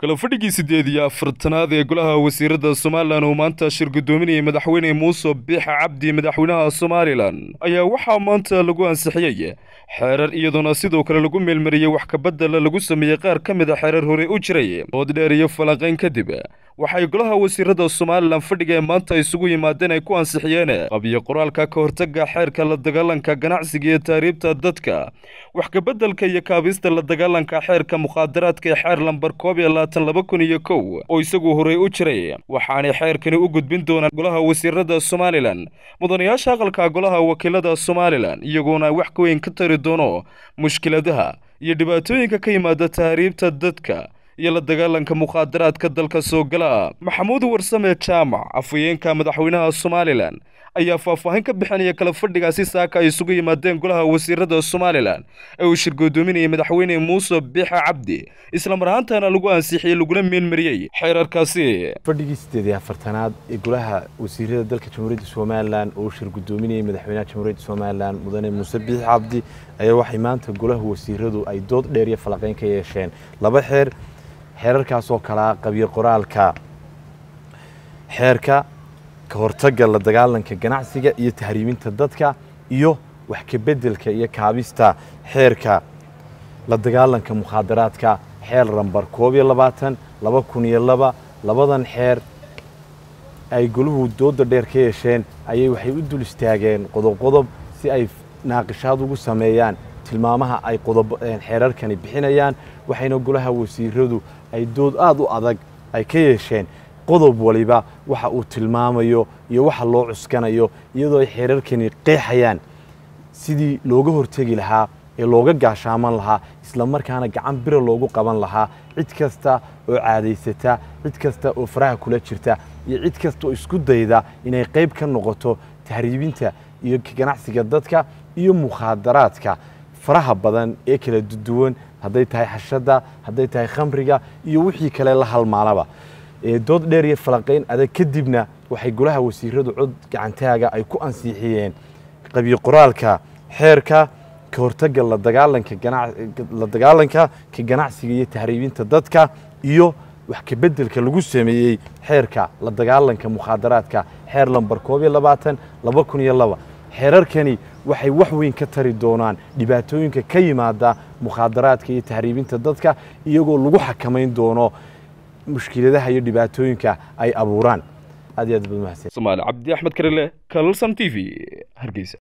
kalafadhigii siddeed iyo afartanaad ee golaha wasiiradda somalilan oo maanta shir madaxweyne muuse biixa cabdi madaxweynaha somalilan ayaa waxaa maanta lagu ansixiyey xeerar iyadoona sidoo kale lagu meelmariyey wax kabaddala lagu sameeyey qaar ka mid a xeerar hore u jiray bood iyo falanqayn kadib waxay golaha wasiirada somalilan fadhiga ee maanta isugu yimaadeen ay ku ansixiyeen qabyo qoraalka ka hortaga xeerka la dagaalanka ganacsiga iyo taariibta dadka wax kabeddelka iyo kaabista la dagaalanka xeerka mukhaadaraadka ee xeer lambar koob iyo labaatan laba kun iyo kow oo isagu horey u jiray waxaanay xeerkani u gudbin doonaan golaha wasiirada somalilan mudanayaasha aqalka golaha wakiilada somalilan iyaguona wax weyn ka tari doono mushkiladaha iyo dhibaatooyinka ka yimaada taariibta dadka iyo la dagaalanka mukhaadaraadka dalka soo gala maxamuud warsame jaamac afhayeenka madaxweynaha somalilan ayaa faahfaahin ka bixinaya kala fadhigaasi saaka ay isugu yimaadeen golaha wasiirada somalilan ee uu shir madaxweyne muuse biixa cabdi islamar ahaantaana lagu ansixiyey laguna meelmariyey xeerarkaasi fadhigii sideed afartanaad ee golaha wasiirada dalka jamhuuriyadda somalilan oo uu shir madaxweynaha jamhuuriyadda somalilan mudane muuse biixi cabdi ayaa waxay maanta golaha wasiiradu ay dood dheer iyo falaqeyn ka yeesheen laba xeer xeerarkaasoo kalaa qabyo qoraalka xeerka ka hortagga la dagaalanka ganacsiga iyo tahriiminta dadka iyo wax kabedelka iyo kaabista xeerka la dagaalanka mukhaadaraadka xeer rambar koob iyo labaatan laba kun iyo laba labadan xeer ay goluhu dooda dheer ka yeesheen ayay waxay u dul istaageen qodob qodob si ay naaqishaad ugu sameeyaan tilmaamaha ay eh, xeerarkani bixinayaan waxayna golaha wasiiradu ay dood aad u adag ay ka yeesheen qodob waliba waxa uu tilmaamayo iyo waxa loo cuskanayo iyadoo ay xeerarkani qeexayaan sidii looga hortegi lahaa ee looga gaashaaman lahaa isla markaana gacan bira loogu qaban lahaa cid kasta oo caadaysata cid kasta oo faraha kula jirta iyo cid kasta oo isku dayda inay qayb ka noqoto tahriibinta iyo ganacsiga dadka iyo mukhaadaraadka faraha badan ee kala duwan hadday tahay xashada hadday tahay khamriga iyo wixii kale la halmaanaba dood dheer iyo falaqayn adag kadibna waxay golaha wasiiradu cod gacantaaga ay ku ansiixiyeen qabiiqoraalka xeerka kahortaga hortaga la dagaalanka ka ganacsiga iyo tahriibinta dadka iyo wax kabedelka lagu sameeyey xeerka la dagaalanka mukhaadaraadka xeer lambar koob iyo labaatan laba kun iyo laba xeerarkani waxay wax weyn ka tari doonaan dhibaatooyinka ka yimaada mukhaadaraadka iyo tahriibinta dadka iyagoo lagu xakamayn doono mushkiladaha iyo dhibaatooyinka ay abuuraan aad iyo aad bad mahadsan ismaal cabdi axmed karile kalsan t v hargeysa